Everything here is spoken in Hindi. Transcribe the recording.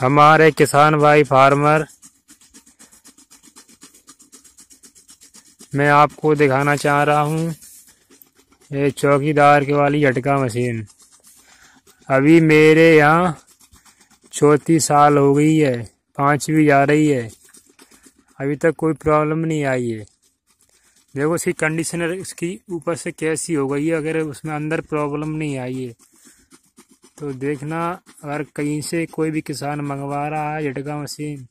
हमारे किसान भाई फार्मर मैं आपको दिखाना चाह रहा हूँ ये चौकीदार के वाली झटका मशीन अभी मेरे यहाँ चौथी साल हो गई है पांचवी जा रही है अभी तक कोई प्रॉब्लम नहीं आई है देखो इसकी कंडीशनर इसकी ऊपर से कैसी हो गई है अगर उसमें अंदर प्रॉब्लम नहीं आई है तो देखना अगर कहीं से कोई भी किसान मंगवा रहा है झटका मशीन